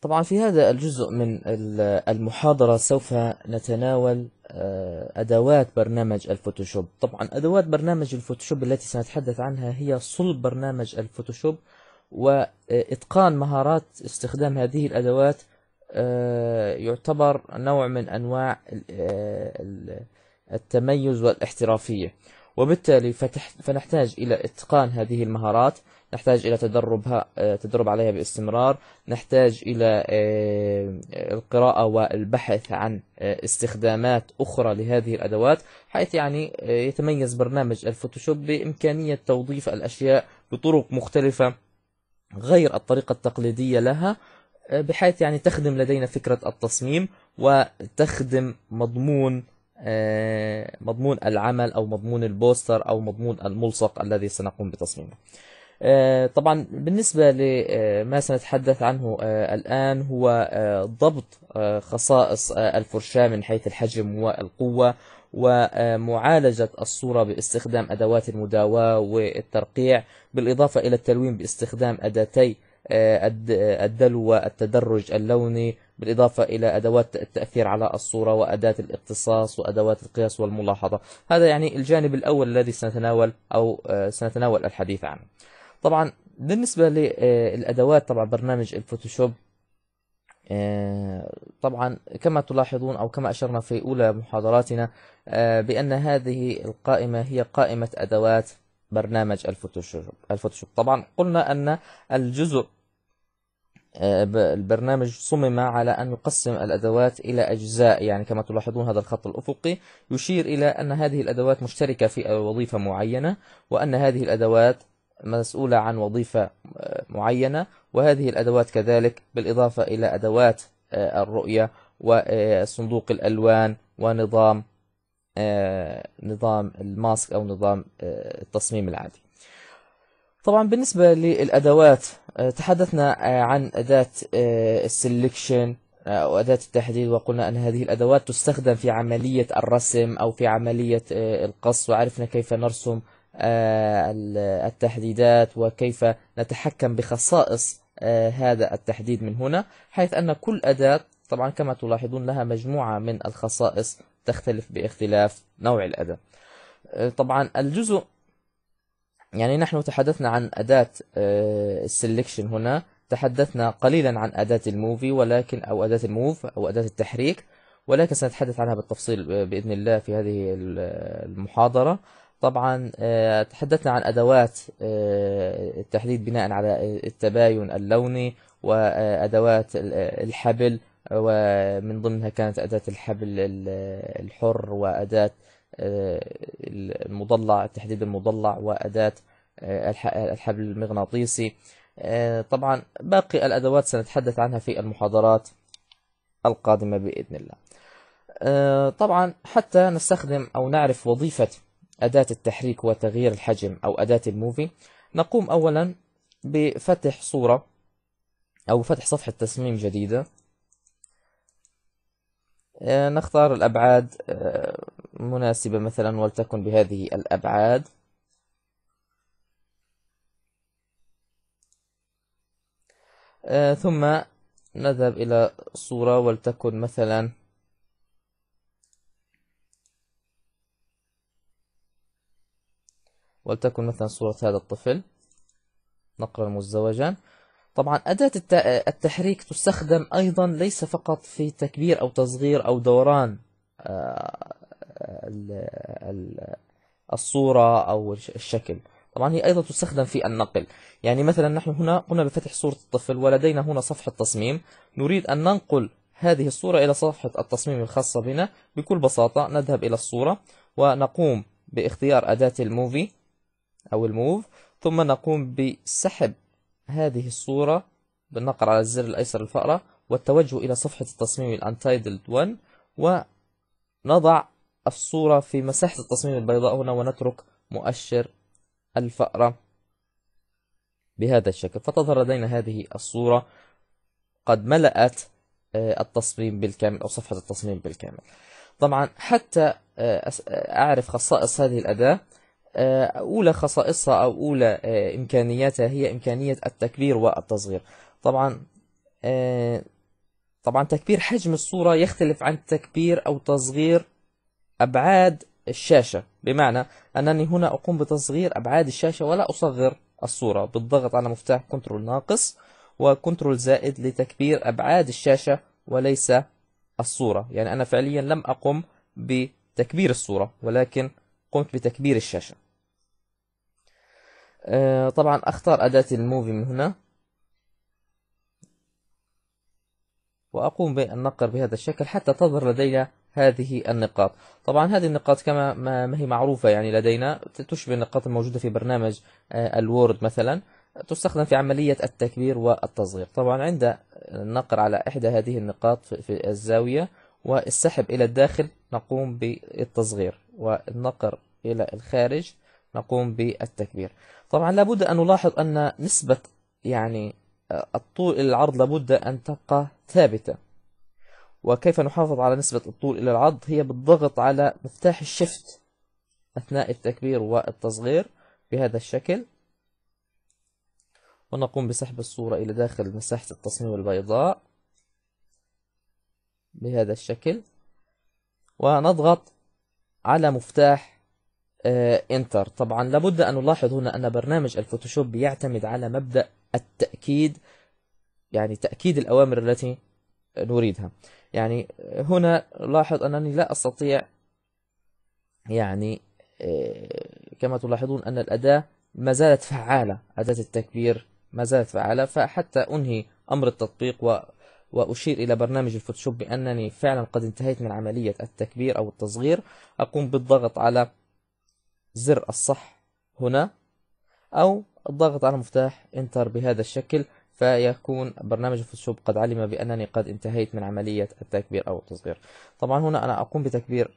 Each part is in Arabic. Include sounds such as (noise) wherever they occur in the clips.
طبعا في هذا الجزء من المحاضرة سوف نتناول آه، أدوات برنامج الفوتوشوب طبعا أدوات برنامج الفوتوشوب التي سنتحدث عنها هي صلب برنامج الفوتوشوب وإتقان مهارات استخدام هذه الأدوات آه، يعتبر نوع من أنواع آه، التميز والاحترافية وبالتالي فنحتاج إلى إتقان هذه المهارات نحتاج إلى تدربها آه، تدرب عليها باستمرار نحتاج إلى آه، آه، القراءة والبحث عن استخدامات أخرى لهذه الأدوات حيث يعني يتميز برنامج الفوتوشوب بإمكانية توظيف الأشياء بطرق مختلفة غير الطريقة التقليدية لها بحيث يعني تخدم لدينا فكرة التصميم وتخدم مضمون مضمون العمل أو مضمون البوستر أو مضمون الملصق الذي سنقوم بتصميمه آه، طبعا بالنسبة لما آه، سنتحدث عنه آه، الآن هو ضبط خصائص الفرشاة من حيث الحجم والقوة ومعالجة الصورة باستخدام أدوات المداواة والترقيع بالإضافة إلى التلوين باستخدام أداتي الدلو والتدرج اللوني بالإضافة إلى أدوات التأثير على الصورة وأداة الاقتصاص وأدوات القياس والملاحظة هذا يعني الجانب الأول الذي سنتناول أو سنتناول الحديث عنه طبعا بالنسبه للادوات آه، طبعا برنامج الفوتوشوب آه، طبعا كما تلاحظون او كما اشرنا في اولى محاضراتنا آه، بان هذه القائمه هي قائمه ادوات برنامج الفوتوشوب الفوتوشوب طبعا قلنا ان الجزء البرنامج صمم على أن يقسم الأدوات إلى أجزاء يعني كما تلاحظون هذا الخط الأفقي يشير إلى أن هذه الأدوات مشتركة في وظيفة معينة وأن هذه الأدوات مسؤولة عن وظيفة آه، معينة وهذه الأدوات كذلك بالإضافة إلى أدوات آه، الرؤية وصندوق آه، الألوان ونظام نظام الماسك أو نظام التصميم العادي طبعا بالنسبة للأدوات تحدثنا عن أداة السلكشن أو أداة التحديد وقلنا أن هذه الأدوات تستخدم في عملية الرسم أو في عملية القص وعرفنا كيف نرسم آه، التحديدات وكيف نتحكم بخصائص آه، هذا التحديد من هنا حيث أن كل أداة طبعا كما تلاحظون لها مجموعة من الخصائص تختلف باختلاف نوع الأداة آه، طبعا الجزء يعني نحن تحدثنا عن أداة السلكشن هنا تحدثنا قليلا عن أداة الموفي ولكن أو أداة الموف أو أداة التحريك ولكن سنتحدث عنها بالتفصيل بإذن الله في هذه المحاضرة طبعا آه، تحدثنا عن ادوات آه، التحديد بناء على التباين اللوني وادوات الحبل ومن ضمنها كانت اداه الحبل الحر واداه آه، المضلع التحديد المضلع واداه الحبل المغناطيسي طبعا باقي الادوات سنتحدث عنها في المحاضرات القادمه باذن الله طبعا حتى نستخدم او نعرف وظيفه أداة التحريك وتغيير الحجم أو أداة الموفي نقوم أولا بفتح صورة أو فتح صفحة تصميم جديدة آه، نختار الأبعاد آه، مناسبة مثلا ولتكن بهذه الأبعاد آه، ثم نذهب إلى صورة ولتكن مثلا ولتكن مثلا صورة هذا الطفل نقرا مزدوجا طبعا أداة التحريك تستخدم أيضا ليس فقط في تكبير أو تصغير أو دوران آه، الصورة أو الشكل طبعا هي أيضا تستخدم في النقل يعني مثلا نحن هنا قمنا بفتح صورة الطفل ولدينا هنا صفحة تصميم نريد أن ننقل هذه الصورة إلى صفحة التصميم الخاصة بنا بكل بساطة نذهب إلى الصورة ونقوم باختيار أداة الموفي أو الموف ثم نقوم بسحب هذه الصورة بالنقر على الزر الأيسر الفأرة والتوجه إلى صفحة التصميم الانتايدلد 1 ونضع الصورة في مساحة التصميم البيضاء هنا ونترك مؤشر الفأرة بهذا الشكل فتظهر لدينا هذه الصورة قد ملأت آه، التصميم بالكامل أو صفحة التصميم بالكامل طبعا حتى آه، آه، أعرف خصائص هذه الأداة آه، أولى خصائصها أو أولى آه، إمكانياتها هي إمكانية التكبير والتصغير طبعا آه، طبعا تكبير حجم الصورة يختلف عن تكبير أو تصغير أبعاد الشاشة بمعنى أنني هنا أقوم بتصغير أبعاد الشاشة ولا أصغر الصورة بالضغط على مفتاح كنترول ناقص وكنترول زائد لتكبير أبعاد الشاشة وليس الصورة يعني أنا فعليا لم أقم بتكبير الصورة ولكن قمت بتكبير الشاشة آه، طبعا اختار أداة الموفي من هنا وأقوم بالنقر بهذا الشكل حتى تظهر لدينا هذه النقاط طبعا هذه النقاط كما ما هي معروفة يعني لدينا تشبه النقاط الموجودة في برنامج آه، الوورد مثلا تستخدم في عملية التكبير والتصغير طبعا عند النقر على إحدى هذه النقاط في الزاوية والسحب إلى الداخل نقوم بالتصغير والنقر إلى الخارج نقوم بالتكبير طبعا لابد أن نلاحظ أن نسبة يعني آه، الطول إلى العرض لابد أن تبقى ثابتة وكيف نحافظ على نسبة الطول إلى العرض هي بالضغط على مفتاح الشفت أثناء التكبير والتصغير بهذا الشكل ونقوم بسحب الصورة إلى داخل مساحة التصميم البيضاء بهذا الشكل ونضغط على مفتاح آه، انتر طبعا لابد ان نلاحظ هنا ان برنامج الفوتوشوب بيعتمد على مبدا التاكيد يعني تاكيد الاوامر التي نريدها يعني آه، هنا لاحظ انني لا استطيع يعني آه، كما تلاحظون ان الاداه ما زالت فعاله اداه التكبير ما زالت فعاله فحتى انهي امر التطبيق وأشير إلى برنامج الفوتوشوب بأنني فعلا قد انتهيت من عملية التكبير أو التصغير أقوم بالضغط على زر الصح هنا أو الضغط على مفتاح انتر بهذا الشكل فيكون برنامج الفوتوشوب قد علم بأنني قد انتهيت من عملية التكبير أو التصغير طبعا هنا أنا أقوم بتكبير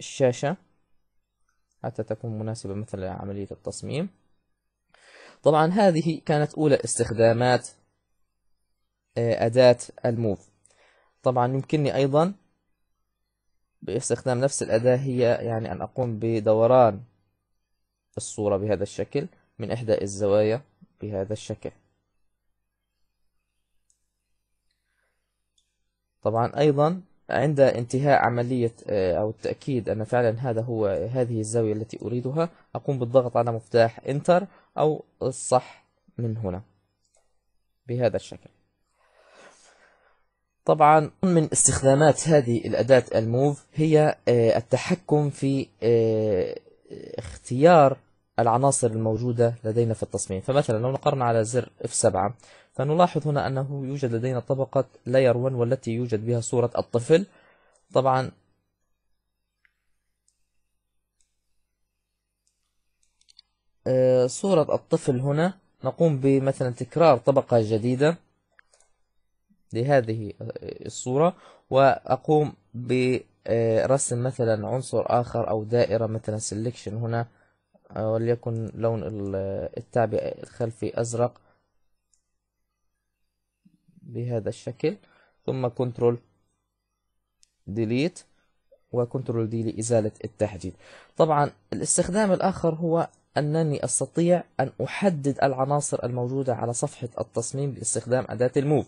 الشاشة حتى تكون مناسبة مثل عملية التصميم طبعا هذه كانت أولى استخدامات آه، أداة الموف طبعا يمكنني أيضا باستخدام نفس الأداة هي يعني أن أقوم بدوران الصورة بهذا الشكل من إحدى الزوايا بهذا الشكل طبعا أيضا عند انتهاء عملية آه، أو التأكيد أن فعلا هذا هو هذه الزاوية التي أريدها أقوم بالضغط على مفتاح انتر أو الصح من هنا بهذا الشكل طبعا من استخدامات هذه الأداة الموف هي آه، التحكم في آه، اختيار العناصر الموجودة لدينا في التصميم فمثلا لو نقرنا على زر F7 فنلاحظ هنا أنه يوجد لدينا طبقة Layer 1 والتي يوجد بها صورة الطفل طبعا آه، صورة الطفل هنا نقوم بمثلا تكرار طبقة جديدة لهذه الصورة وأقوم برسم مثلا عنصر آخر أو دائرة مثلا سلكشن هنا آه، وليكن لون التعبئة الخلفي أزرق بهذا الشكل ثم كنترول ديليت وكنترول دي لإزالة التحديد طبعا الاستخدام الآخر هو أنني أستطيع أن أحدد العناصر الموجودة على صفحة التصميم باستخدام أداة الموف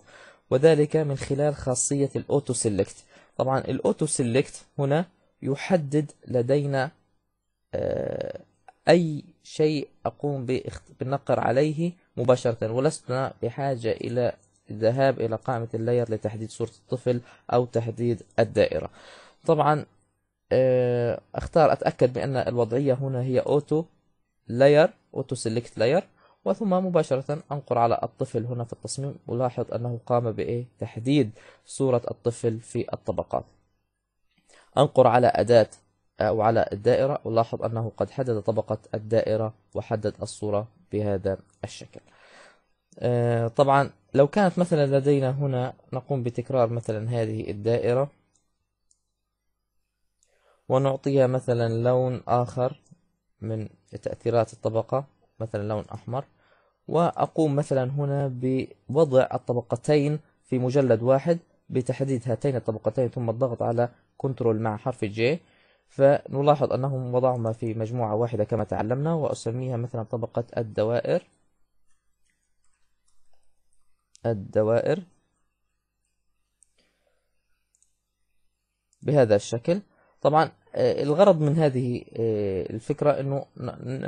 وذلك من خلال خاصية الأوتو سيلكت طبعا الأوتو سيلكت هنا يحدد لدينا آه، أي شيء أقوم بالنقر عليه مباشرة ولسنا بحاجة إلى الذهاب إلى قائمة اللاير لتحديد صورة الطفل أو تحديد الدائرة طبعا آه، اختار أتأكد بأن الوضعية هنا هي أوتو لاير أوتو سيلكت لاير وثم مباشرة أنقر على الطفل هنا في التصميم ألاحظ أنه قام بإيه تحديد صورة الطفل في الطبقات أنقر على أداة أو آه، على الدائرة ألاحظ أنه قد حدد طبقة الدائرة وحدد الصورة بهذا الشكل آه، طبعا لو كانت مثلا لدينا هنا نقوم بتكرار مثلا هذه الدائرة ونعطيها مثلا لون آخر من تأثيرات الطبقة مثلا لون أحمر وأقوم مثلا هنا بوضع الطبقتين في مجلد واحد بتحديد هاتين الطبقتين ثم الضغط على كنترول مع حرف J فنلاحظ أنهم وضعهما في مجموعة واحدة كما تعلمنا وأسميها مثلا طبقة الدوائر الدوائر بهذا الشكل طبعا آه، الغرض من هذه آه، الفكرة أنه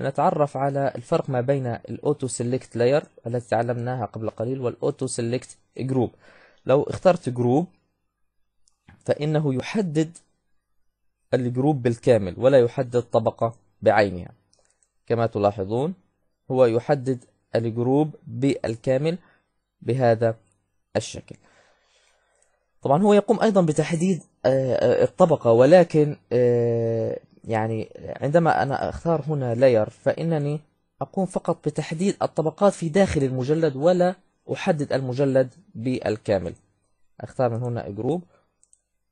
نتعرف على الفرق ما بين الأوتو سيلكت لاير التي تعلمناها قبل قليل والأوتو سيلكت جروب لو اخترت جروب فإنه يحدد الجروب بالكامل ولا يحدد طبقة بعينها كما تلاحظون هو يحدد الجروب بالكامل بهذا الشكل طبعا هو يقوم أيضا بتحديد آه، الطبقة ولكن آه، يعني عندما أنا أختار هنا لاير فإنني أقوم فقط بتحديد الطبقات في داخل المجلد ولا أحدد المجلد بالكامل أختار من هنا جروب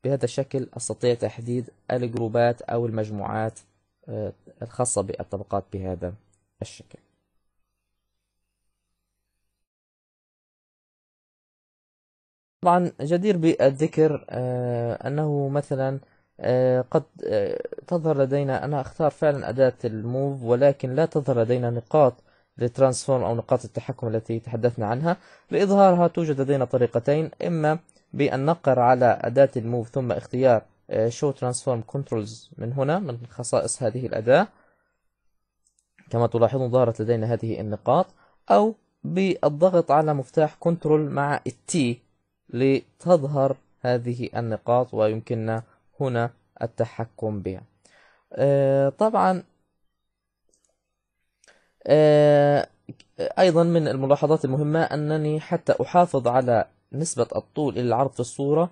بهذا الشكل أستطيع تحديد الجروبات أو المجموعات آه، الخاصة بالطبقات بهذا الشكل طبعا جدير بالذكر آه، انه مثلا آه، قد آه، تظهر لدينا انا اختار فعلا اداة الموف ولكن لا تظهر لدينا نقاط للترانسفورم او نقاط التحكم التي تحدثنا عنها لاظهارها توجد لدينا طريقتين اما بان نقر على اداة الموف ثم اختيار شو ترانسفورم كنترولز من هنا من خصائص هذه الاداة كما تلاحظون ظهرت لدينا هذه النقاط او بالضغط على مفتاح كنترول مع التي لتظهر هذه النقاط ويمكننا هنا التحكم بها آه، طبعا آه، أيضا من الملاحظات المهمة أنني حتى أحافظ على نسبة الطول إلى العرض في الصورة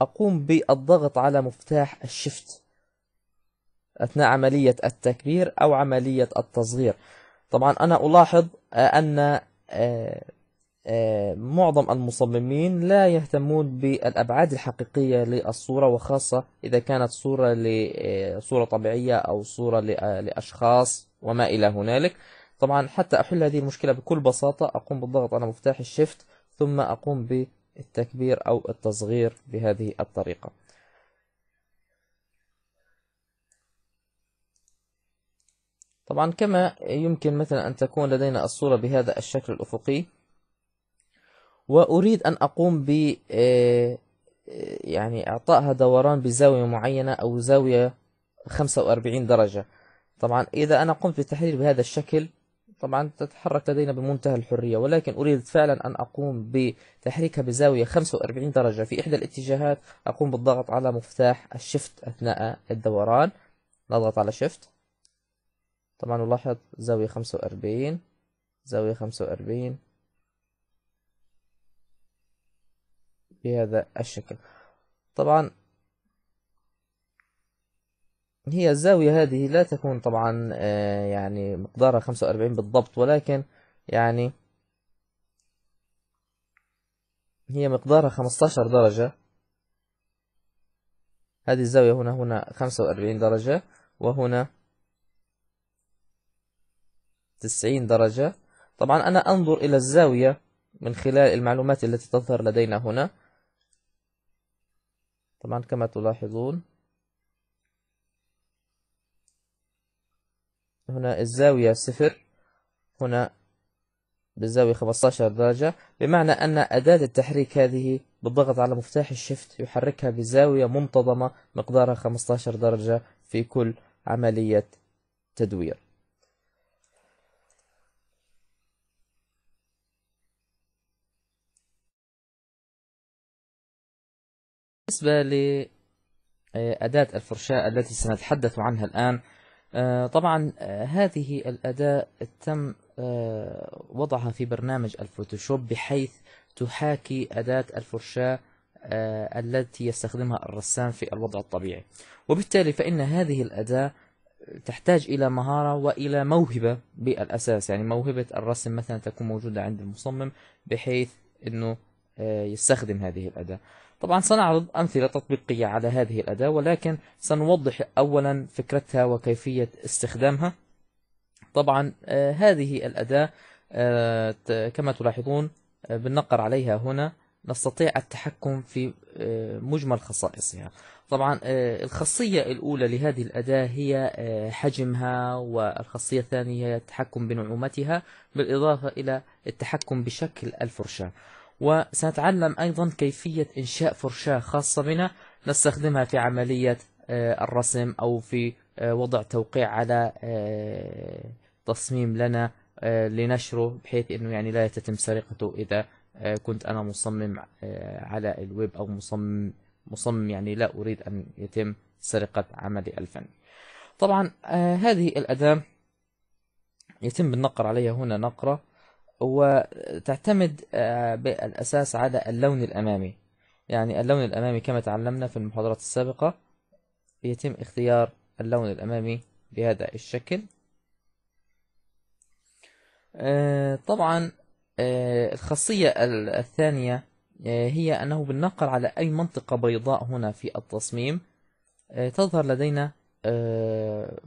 أقوم بالضغط على مفتاح الشفت أثناء عملية التكبير أو عملية التصغير طبعا أنا ألاحظ آه، أن آه، معظم المصممين لا يهتمون بالأبعاد الحقيقية للصورة وخاصة إذا كانت صورة لصورة آه، طبيعية أو صورة آه، لأشخاص وما إلى هنالك طبعا حتى أحل هذه المشكلة بكل بساطة أقوم بالضغط على مفتاح الشيفت ثم أقوم بالتكبير أو التصغير بهذه الطريقة طبعا كما يمكن مثلا أن تكون لدينا الصورة بهذا الشكل الأفقي وأريد أن أقوم ب آه، آه، يعني إعطائها دوران بزاوية معينة أو زاوية 45 درجة طبعا إذا أنا قمت بالتحرير بهذا الشكل طبعا تتحرك لدينا بمنتهى الحرية ولكن أريد فعلا أن أقوم بتحريكها بزاوية 45 درجة في إحدى الاتجاهات أقوم بالضغط على مفتاح الشفت أثناء الدوران نضغط على شفت طبعا نلاحظ زاوية 45 زاوية 45 بهذا الشكل طبعا هي الزاوية هذه لا تكون طبعا آه، يعني مقدارها خمسة وأربعين بالضبط ولكن يعني هي مقدارها خمستاشر درجة هذه الزاوية هنا هنا خمسة وأربعين درجة وهنا تسعين درجة طبعا أنا أنظر إلى الزاوية من خلال المعلومات التي تظهر لدينا هنا طبعا كما تلاحظون هنا الزاوية صفر هنا بالزاوية 15 درجة بمعنى أن أداة التحريك هذه بالضغط على مفتاح الشفت يحركها بزاوية منتظمة مقدارها 15 درجة في كل عملية تدوير بالنسبة لأداة آه، الفرشاة التي سنتحدث عنها الآن آه، طبعا آه، هذه الأداة تم وضعها في برنامج الفوتوشوب بحيث تحاكي أداة الفرشاة التي يستخدمها الرسام في الوضع الطبيعي وبالتالي فإن هذه الأداة تحتاج إلى مهارة وإلى موهبة بالأساس يعني موهبة الرسم مثلا تكون موجودة عند المصمم بحيث أنه آه، يستخدم هذه الأداة طبعا سنعرض أمثلة تطبيقية على هذه الأداة ولكن سنوضح أولا فكرتها وكيفية استخدامها طبعا آه، هذه الأداة آه، كما تلاحظون بالنقر عليها هنا نستطيع التحكم في مجمل خصائصها طبعا الخاصية الأولى لهذه الأداة هي حجمها والخاصية الثانية هي التحكم بنعومتها بالإضافة إلى التحكم بشكل الفرشاة وسنتعلم أيضا كيفية إنشاء فرشاة خاصة بنا نستخدمها في عملية آه، الرسم أو في آه، وضع توقيع على آه، تصميم لنا لنشره بحيث أنه يعني لا تتم سرقته إذا كنت أنا مصمم على الويب أو مصمم مصمم يعني لا أريد أن يتم سرقة عملي الفني طبعا هذه الأداة يتم النقر عليها هنا نقرة وتعتمد آه، بالأساس على اللون الأمامي يعني اللون الأمامي كما تعلمنا في المحاضرات السابقة يتم اختيار اللون الأمامي بهذا الشكل آه، طبعا آه، الخاصية الثانية هي أنه بالنقر على أي منطقة بيضاء هنا في التصميم تظهر لدينا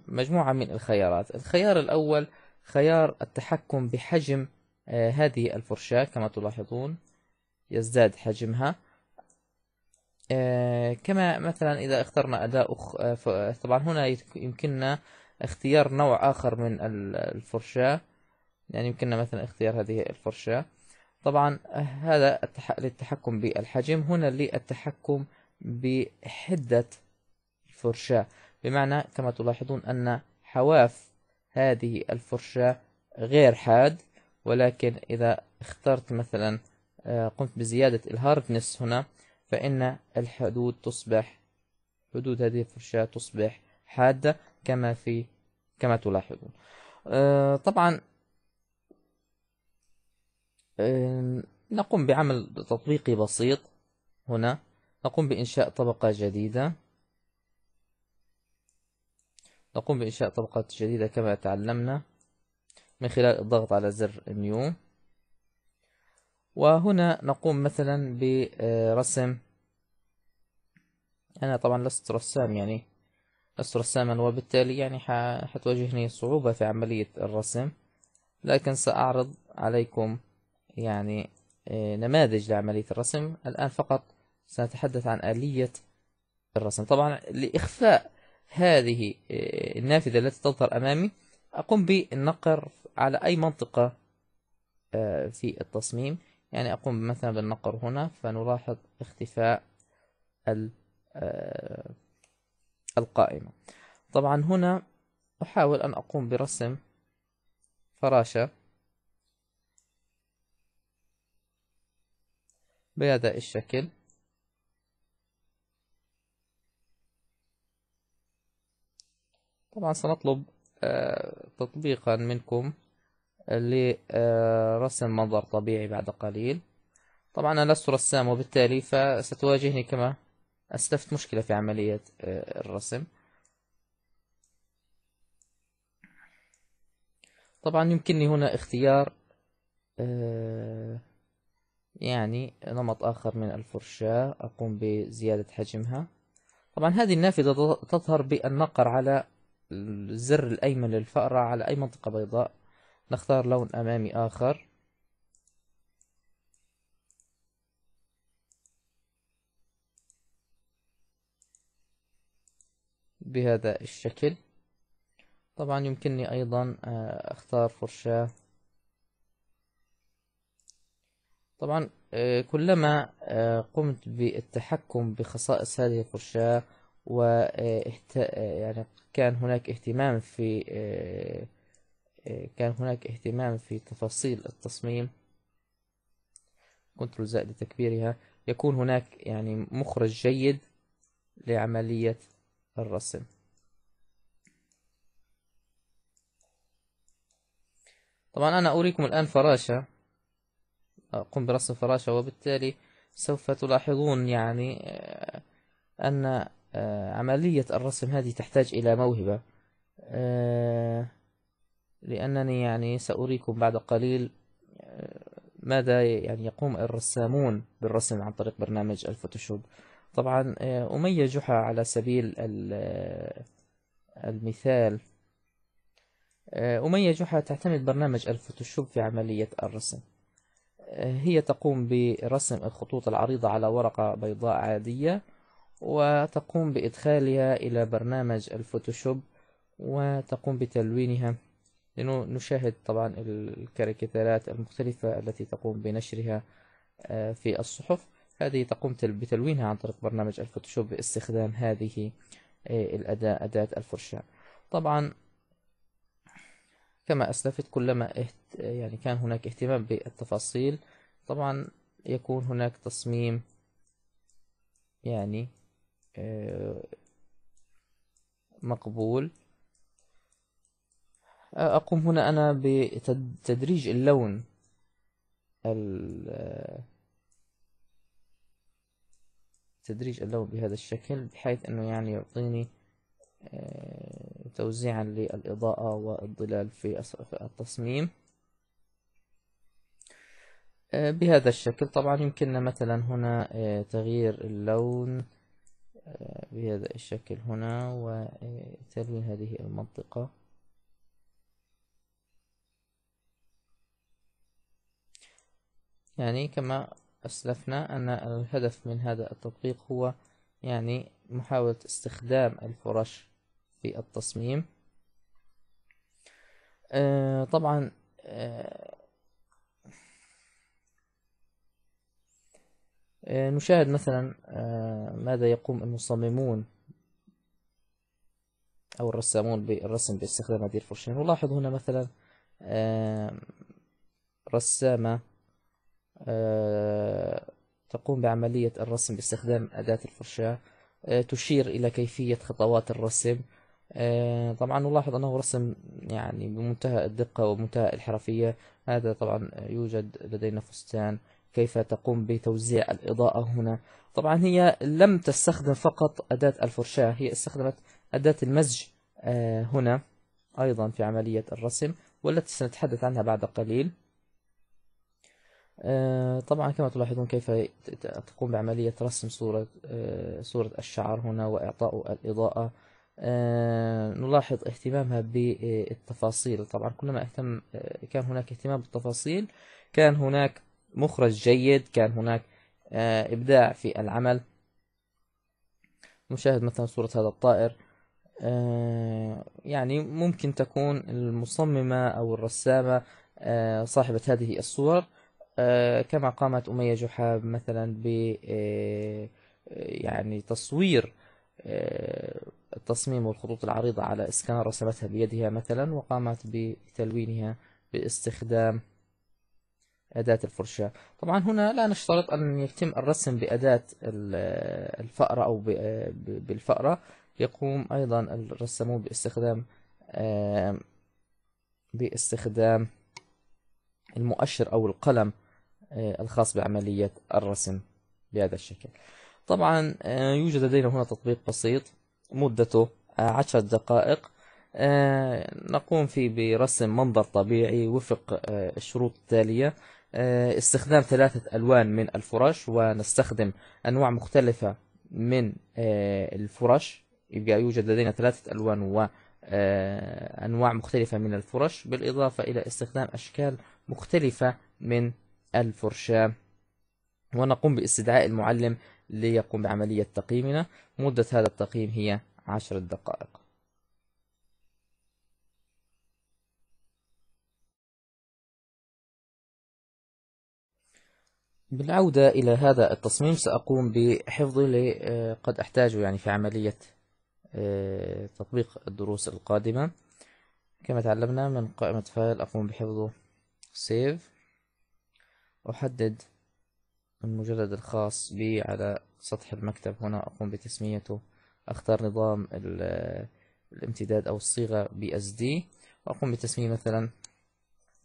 مجموعة من الخيارات الخيار الأول خيار التحكم بحجم آه، هذه الفرشاة كما تلاحظون يزداد حجمها آه، كما مثلا إذا اخترنا أداء أخ آه، طبعا هنا يمكننا اختيار نوع آخر من الفرشاة يعني يمكننا مثلا اختيار هذه الفرشاة طبعا هذا للتحكم بالحجم هنا للتحكم بحدة الفرشاة بمعنى كما تلاحظون أن حواف هذه الفرشاة غير حاد ولكن إذا اخترت مثلا آه، قمت بزيادة الهاردنس هنا فإن الحدود تصبح حدود هذه الفرشاة تصبح حادة كما في كما تلاحظون آه، طبعا نقوم بعمل تطبيقي بسيط هنا نقوم بإنشاء طبقة جديدة نقوم بإنشاء طبقة جديدة كما تعلمنا من خلال الضغط على زر نيو وهنا نقوم مثلا برسم أنا طبعا لست رسام يعني لست رساما وبالتالي يعني حتواجهني صعوبة في عملية الرسم لكن سأعرض عليكم يعني آه، نماذج لعملية الرسم الآن فقط سنتحدث عن آلية الرسم طبعا لإخفاء هذه آه، النافذة التي تظهر أمامي أقوم بالنقر على أي منطقة آه، في التصميم يعني أقوم مثلا بالنقر هنا فنلاحظ اختفاء آه، القائمة طبعا هنا أحاول أن أقوم برسم فراشة بهذا الشكل طبعا سنطلب آه، تطبيقا منكم لرسم آه، منظر طبيعي بعد قليل طبعا أنا لست رسام وبالتالي فستواجهني كما أسلفت مشكلة في عملية آه، الرسم طبعا يمكنني هنا اختيار آه، يعني نمط آخر من الفرشاة أقوم بزيادة حجمها طبعا هذه النافذة تظهر بالنقر على الزر الأيمن للفأرة على أي منطقة بيضاء نختار لون أمامي آخر بهذا الشكل طبعا يمكنني أيضا آه، أختار فرشاة طبعا آه، كلما آه، قمت بالتحكم بخصائص هذه الفرشاة و يعني كان هناك اهتمام في آه، كان هناك اهتمام في تفاصيل التصميم كنترول زائد لتكبيرها يكون هناك يعني مخرج جيد لعملية الرسم طبعا أنا أريكم الآن فراشة أقوم برسم فراشة وبالتالي سوف تلاحظون يعني آه، أن آه، عملية الرسم هذه تحتاج إلى موهبة لأنني يعني سأريكم بعد قليل آه، ماذا يعني يقوم الرسامون بالرسم عن طريق برنامج الفوتوشوب طبعا آه، أمية جحا على سبيل آه، المثال أمية جحا تعتمد برنامج الفوتوشوب في عملية الرسم هي تقوم برسم الخطوط العريضة على ورقة بيضاء عادية وتقوم بإدخالها إلى برنامج الفوتوشوب وتقوم بتلوينها لنشاهد طبعا الكاريكاتيرات المختلفة التي تقوم بنشرها آه، في الصحف هذه تقوم بتلوينها عن طريق برنامج الفوتوشوب باستخدام هذه آه، الأداة أداة الفرشاة طبعا كما أسلفت كلما اهت... يعني كان هناك اهتمام بالتفاصيل طبعا يكون هناك تصميم يعني آه، مقبول أقوم هنا أنا بتدريج اللون تدريج اللون بهذا الشكل بحيث أنه يعني يعطيني آه، توزيعا للإضاءة والظلال في التصميم آه، بهذا الشكل طبعا يمكننا مثلا هنا آه، تغيير اللون بهذا الشكل هنا وتلوين هذه المنطقة يعني كما أسلفنا أن الهدف من هذا التطبيق هو يعني محاولة استخدام الفرش في التصميم آه طبعا آه آه نشاهد مثلا آه، ماذا يقوم المصممون أو الرسامون بالرسم باستخدام هذه الفرشين نلاحظ هنا مثلا آه، رسامة آه، تقوم بعملية الرسم باستخدام أداة الفرشاة آه، تشير إلى كيفية خطوات الرسم آه، طبعا نلاحظ أنه رسم يعني بمنتهى الدقة ومنتهى الحرفية هذا طبعا يوجد لدينا فستان كيف تقوم بتوزيع الإضاءة هنا طبعا هي لم تستخدم فقط أداة الفرشاة هي استخدمت أداة المزج هنا أيضا في عملية الرسم والتي سنتحدث عنها بعد قليل آه، طبعا كما تلاحظون كيف تقوم بعملية رسم صورة آه، صورة الشعر هنا وإعطاء الإضاءة آه، نلاحظ اهتمامها بالتفاصيل طبعا كلما اهتم كان هناك اهتمام بالتفاصيل كان هناك مخرج جيد كان هناك إبداع في العمل نشاهد مثلا صورة هذا الطائر يعني ممكن تكون المصممة أو الرسامة صاحبة هذه الصور آه، كما قامت أمية جحاب مثلا ب آه، يعني تصوير التصميم آه، والخطوط العريضة على إسكان رسمتها بيدها مثلا وقامت بتلوينها باستخدام أداة الفرشاة طبعا هنا لا نشترط أن يتم الرسم بأداة الفأرة أو بالفأرة يقوم أيضا الرسامون باستخدام باستخدام المؤشر أو القلم آه، الخاص بعملية الرسم بهذا الشكل طبعا آه، يوجد لدينا هنا تطبيق بسيط مدته آه، عشر دقائق نقوم فيه برسم منظر طبيعي وفق الشروط التالية استخدام ثلاثة ألوان من الفرش ونستخدم أنواع مختلفة من الفرش يبقى يوجد لدينا ثلاثة ألوان و أنواع مختلفة من الفرش بالإضافة إلى استخدام أشكال مختلفة من الفرشاة ونقوم باستدعاء المعلم ليقوم بعملية تقييمنا مدة هذا التقييم هي عشر دقائق بالعودة إلى هذا التصميم سأقوم بحفظ آه، قد أحتاجه يعني في عملية آه، تطبيق الدروس القادمة كما تعلمنا من قائمة فايل أقوم بحفظه سيف أحدد المجرد الخاص بي على سطح المكتب هنا أقوم بتسميته أختار نظام الامتداد أو الصيغة اس دي وأقوم بتسمية مثلا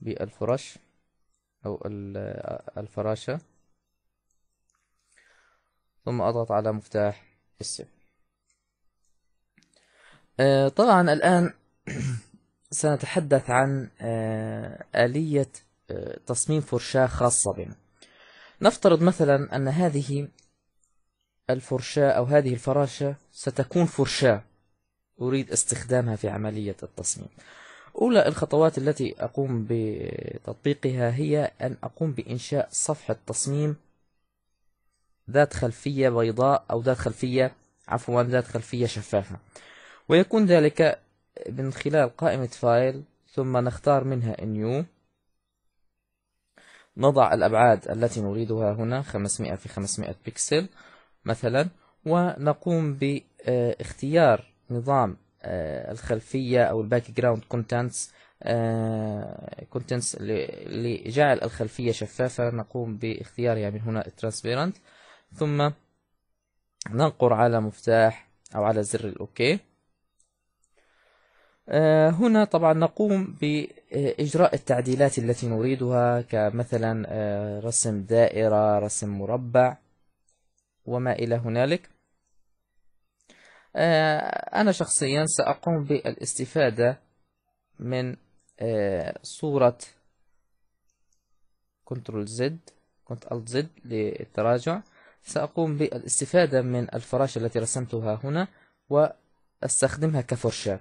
بالفرش أو الفراشة ثم أضغط على مفتاح السيف آه، طبعا الآن (clears throat) سنتحدث عن آه، آلية تصميم فرشاة خاصة بنا نفترض مثلا أن هذه الفرشاة أو هذه الفراشة ستكون فرشاة أريد استخدامها في عملية التصميم أولى الخطوات التي أقوم بتطبيقها هي أن أقوم بإنشاء صفحة تصميم ذات خلفية بيضاء أو ذات خلفية عفوا ذات خلفية شفافة ويكون ذلك من خلال قائمة فايل ثم نختار منها New نضع الأبعاد التي نريدها هنا 500 في 500 بكسل مثلا ونقوم باختيار نظام آه، الخلفية أو الباك جراوند كونتنتس كونتنتس آه، لجعل الخلفية شفافة نقوم باختيارها من يعني هنا ترانسبيرنت ثم ننقر على مفتاح أو على زر الأوكي آه، هنا طبعا نقوم ب آه، إجراء التعديلات التي نريدها كمثلا آه، رسم دائرة رسم مربع وما إلى هنالك آه، أنا شخصيا سأقوم بالاستفادة من صورة كنترول زد كنت الت زد للتراجع سأقوم بالاستفادة من الفراشة التي رسمتها هنا وأستخدمها كفرشة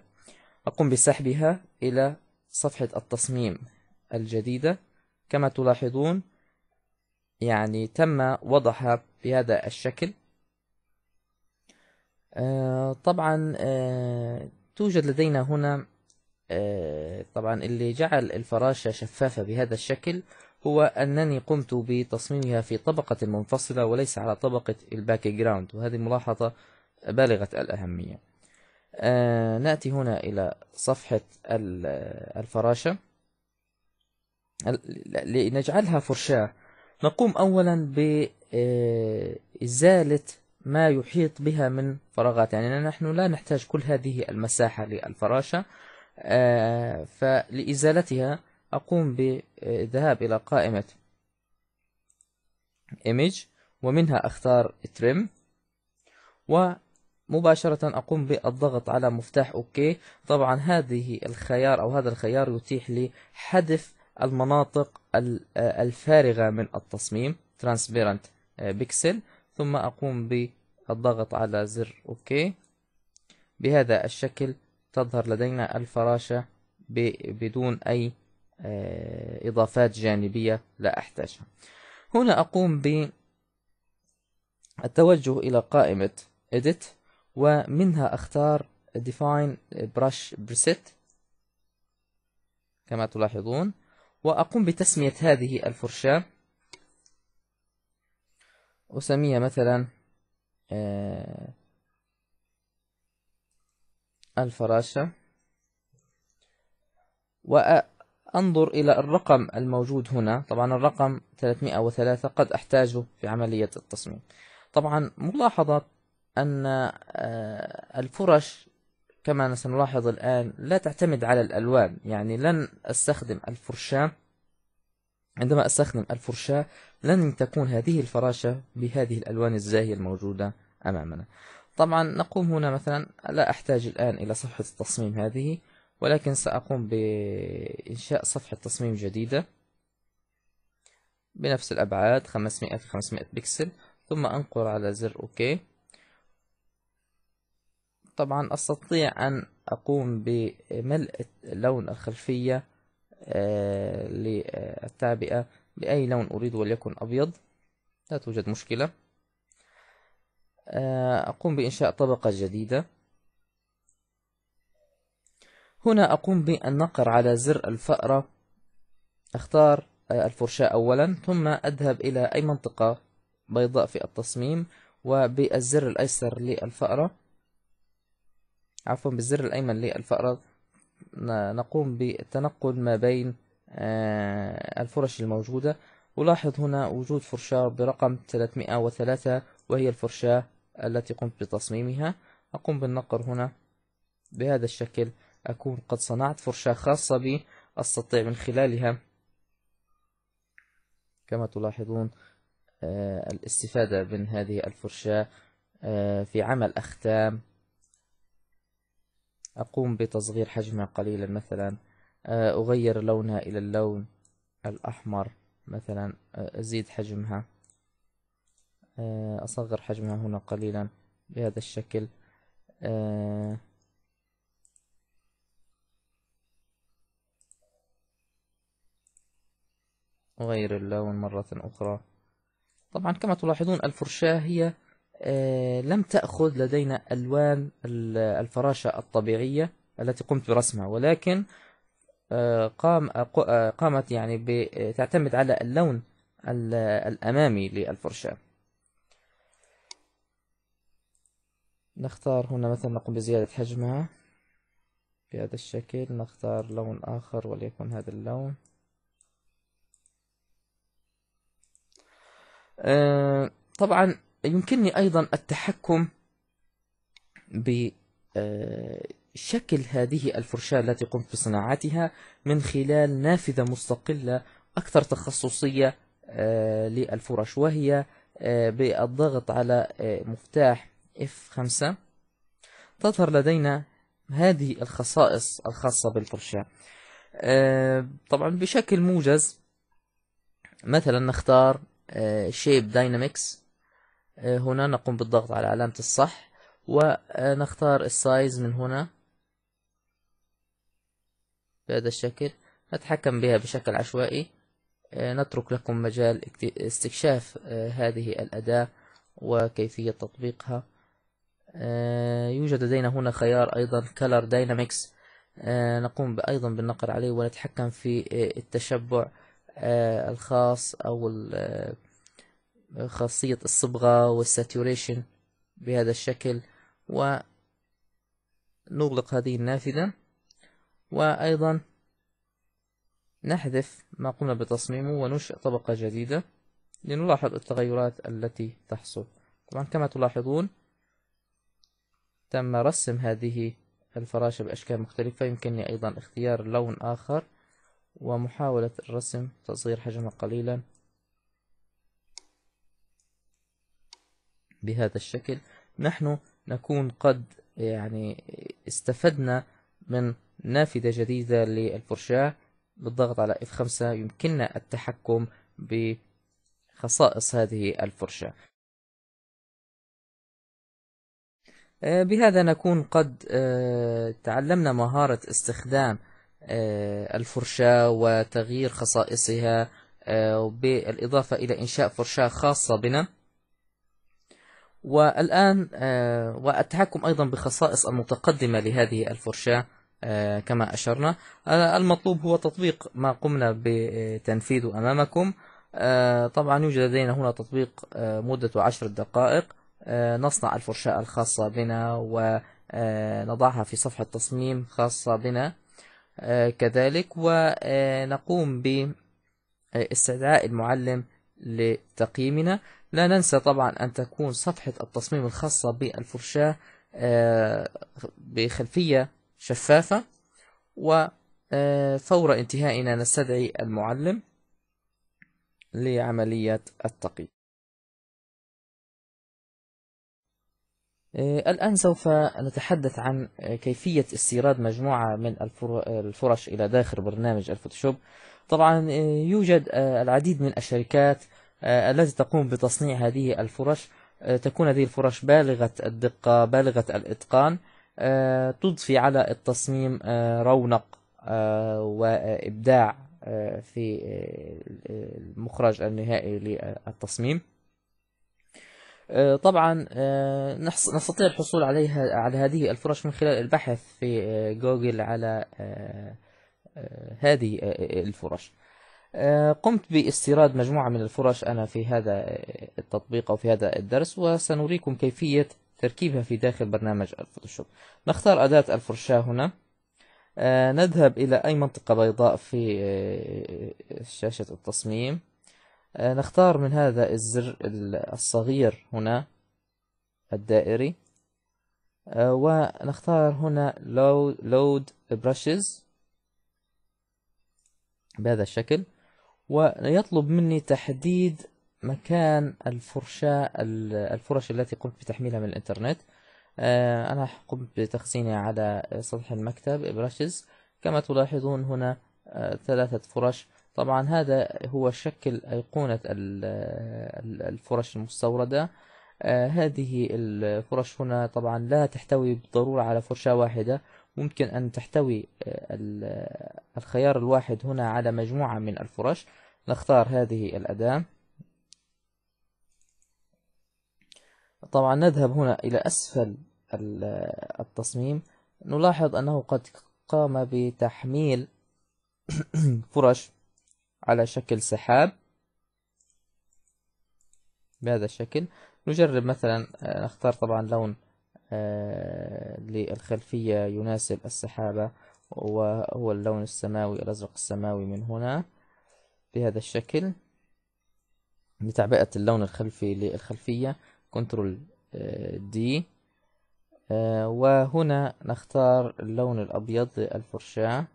أقوم بسحبها إلى صفحة التصميم الجديدة كما تلاحظون يعني تم وضعها بهذا الشكل آه، طبعا آه، توجد لدينا هنا آه، طبعا اللي جعل الفراشة شفافة بهذا الشكل هو أنني قمت بتصميمها في طبقة منفصلة وليس على طبقة الباك جراوند وهذه ملاحظة بالغة الأهمية آه، ناتي هنا الى صفحة الفراشة لنجعلها فرشاة نقوم اولا بازالة آه، ما يحيط بها من فراغات يعني نحن لا نحتاج كل هذه المساحة للفراشة آه فلازالتها اقوم بالذهاب الى قائمة image ومنها اختار trim و مباشرة أقوم بالضغط على مفتاح أوكي طبعا هذه الخيار أو هذا الخيار يتيح لي حذف المناطق آه، الفارغة من التصميم Transparent آه، Pixel ثم أقوم بالضغط على زر أوكي بهذا الشكل تظهر لدينا الفراشة بدون أي آه، إضافات جانبية لا أحتاجها هنا أقوم بالتوجه إلى قائمة Edit ومنها اختار define brush preset كما تلاحظون وأقوم بتسمية هذه الفرشاة أسميها مثلا آه، الفراشة وأنظر إلى الرقم الموجود هنا طبعا الرقم 303 قد أحتاجه في عملية التصميم طبعا ملاحظة أن آه، الفرش كما سنلاحظ الآن لا تعتمد على الألوان يعني لن أستخدم الفرشاة عندما أستخدم الفرشاة لن تكون هذه الفراشة بهذه الألوان الزاهية الموجودة أمامنا طبعا نقوم هنا مثلا لا أحتاج الآن إلى صفحة التصميم هذه ولكن سأقوم بإنشاء صفحة تصميم جديدة بنفس الأبعاد 500 في 500 بكسل ثم أنقر على زر أوكي طبعا أستطيع أن أقوم بملء لون الخلفية آه، للتعبئة بأي لون أريد وليكن أبيض لا توجد مشكلة آه، أقوم بإنشاء طبقة جديدة هنا أقوم بالنقر على زر الفأرة أختار آه، الفرشاة أولا ثم أذهب إلى أي منطقة بيضاء في التصميم وبالزر الأيسر للفأرة عفوا بالزر الأيمن للفأرة نقوم بالتنقل ما بين آه، الفرش الموجودة ألاحظ هنا وجود فرشاة برقم 303 وهي الفرشاة التي قمت بتصميمها أقوم بالنقر هنا بهذا الشكل أكون قد صنعت فرشاة خاصة بي أستطيع من خلالها كما تلاحظون آه، الاستفادة من هذه الفرشاة آه، في عمل أختام أقوم بتصغير حجمها قليلا مثلا آه، أغير لونها إلى اللون الأحمر مثلا آه، أزيد حجمها آه، أصغر حجمها هنا قليلا بهذا الشكل أغير اللون مرة أخرى طبعا كما تلاحظون الفرشاة هي آه، لم تأخذ لدينا ألوان الفراشة الطبيعية التي قمت برسمها ولكن آه، قام آه، قامت يعني تعتمد على اللون الأمامي للفرشاة نختار هنا مثلا نقوم بزيادة حجمها بهذا الشكل نختار لون آخر وليكن هذا اللون طبعا يمكنني أيضا التحكم بشكل هذه الفرشاة التي قمت بصناعتها من خلال نافذة مستقلة أكثر تخصصية آه، للفرش وهي آه، بالضغط على آه، مفتاح F5 تظهر لدينا هذه الخصائص الخاصة بالفرشاة طبعا بشكل موجز مثلا نختار شيب داينامكس آه، هنا نقوم بالضغط على علامة الصح ونختار السايز من هنا بهذا الشكل نتحكم بها بشكل عشوائي آه، نترك لكم مجال استكشاف آه، هذه الأداة وكيفية تطبيقها يوجد لدينا هنا خيار أيضا Color Dynamics نقوم أيضا بالنقر عليه ونتحكم في التشبع الخاص أو خاصية الصبغة والساتوريشن بهذا الشكل ونغلق هذه النافذة وأيضا نحذف ما قمنا بتصميمه وننشئ طبقة جديدة لنلاحظ التغيرات التي تحصل طبعا كما تلاحظون تم رسم هذه الفراشة بأشكال مختلفة يمكنني أيضا اختيار لون آخر ومحاولة الرسم تصغير حجمها قليلا بهذا الشكل نحن نكون قد يعني استفدنا من نافذة جديدة للفرشاة بالضغط على F5 يمكننا التحكم بخصائص هذه الفرشاة آه، بهذا نكون قد آه، تعلمنا مهارة استخدام آه، الفرشاة وتغيير خصائصها بالإضافة إلى إنشاء فرشاة خاصة بنا والآن آه، والتحكم أيضا بخصائص المتقدمة لهذه الفرشاة آه، كما أشرنا آه، المطلوب هو تطبيق ما قمنا بتنفيذه أمامكم طبعا يوجد لدينا هنا تطبيق مدة عشر دقائق نصنع الفرشاة الخاصة بنا ونضعها في صفحة تصميم خاصة بنا كذلك ونقوم باستدعاء المعلم لتقييمنا لا ننسى طبعا أن تكون صفحة التصميم الخاصة بالفرشاة آه، بخلفية شفافة وفور آه، انتهائنا نستدعي المعلم لعملية التقييم آه، الآن سوف نتحدث عن كيفية استيراد مجموعة من الفرش إلى داخل برنامج الفوتوشوب طبعا آه، يوجد آه، العديد من الشركات آه، التي تقوم بتصنيع هذه الفرش تكون هذه الفرش بالغة الدقة بالغة الإتقان تضفي على التصميم رونق وإبداع في المخرج النهائي للتصميم طبعا نستطيع الحصول عليها على هذه الفرش من خلال البحث في جوجل على هذه آه، آه، الفرش آه، قمت باستيراد مجموعة من الفرش أنا في هذا التطبيق أو في هذا الدرس وسنريكم كيفية تركيبها في داخل برنامج الفوتوشوب نختار أداة الفرشاة هنا نذهب إلى أي منطقة بيضاء في شاشة التصميم نختار من هذا الزر الصغير هنا الدائري ونختار هنا load brushes بهذا الشكل ويطلب مني تحديد مكان الفرشاة الفرش التي قمت بتحميلها من الانترنت آه، أنا قمت بتخزينها على سطح المكتب براشز كما تلاحظون هنا آه، ثلاثة فرش طبعا هذا هو شكل أيقونة الفرش المستوردة آه، هذه الفرش هنا طبعا لا تحتوي بالضرورة على فرشاة واحدة ممكن أن تحتوي آه، آه، الخيار الواحد هنا على مجموعة من الفرش نختار هذه الأداة طبعا نذهب هنا إلى أسفل آه، التصميم نلاحظ أنه قد قام بتحميل (coughs) فرش على شكل سحاب بهذا الشكل نجرب مثلا نختار طبعا لون آه، للخلفية يناسب السحابة وهو اللون السماوي الأزرق السماوي من هنا بهذا الشكل لتعبئة اللون الخلفي للخلفية كنترول آه، دي آه، وهنا نختار اللون الأبيض للفرشاة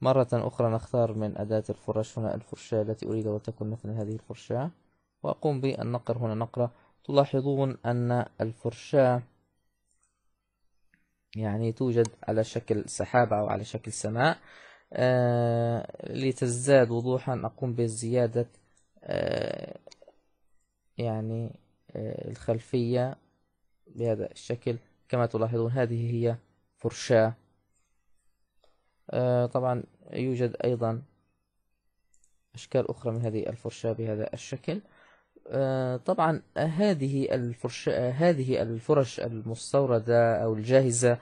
مرة أخرى نختار من أداة الفرش هنا الفرشاة التي أريد وتكون مثل هذه الفرشاة وأقوم بالنقر هنا نقرة تلاحظون أن الفرشاة يعني توجد على شكل سحابة أو على شكل سماء آه لتزداد وضوحا أقوم بزيادة آه يعني آه الخلفية بهذا الشكل كما تلاحظون هذه هي فرشاة آه، طبعا يوجد أيضا أشكال أخرى من هذه الفرشاة بهذا الشكل آه، طبعا آه، هذه الفرش آه، هذه الفرش المستوردة أو الجاهزة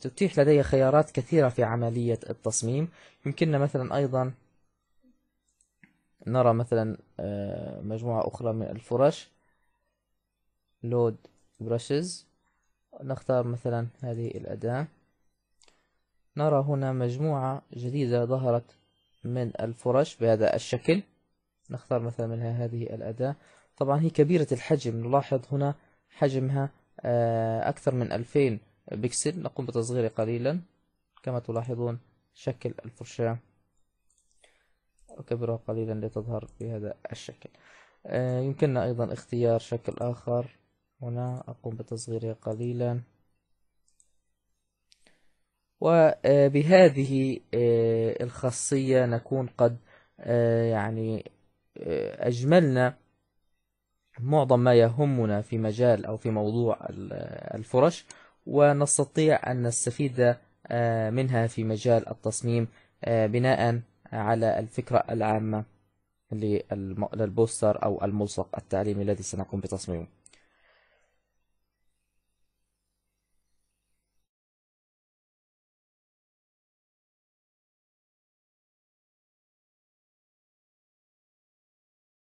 تتيح لدي خيارات كثيرة في عملية التصميم يمكننا مثلا أيضا نرى مثلا مجموعة أخرى من الفرش لود برشز نختار مثلا هذه الأداة نرى هنا مجموعة جديدة ظهرت من الفرش بهذا الشكل نختار مثلا منها هذه الأداة طبعا هي كبيرة الحجم نلاحظ هنا حجمها آه، أكثر من 2000 بكسل نقوم بتصغيره قليلا كما تلاحظون شكل الفرشاة أكبرها قليلا لتظهر بهذا الشكل آه، يمكننا أيضا اختيار شكل آخر هنا أقوم بتصغيره قليلا وبهذه آه، الخاصية نكون قد يعني أجملنا معظم ما يهمنا في مجال أو في موضوع الفرش ونستطيع أن نستفيد آه، منها في مجال التصميم آه، بناء على الفكرة العامة للبوستر أو الملصق التعليمي الذي سنقوم بتصميمه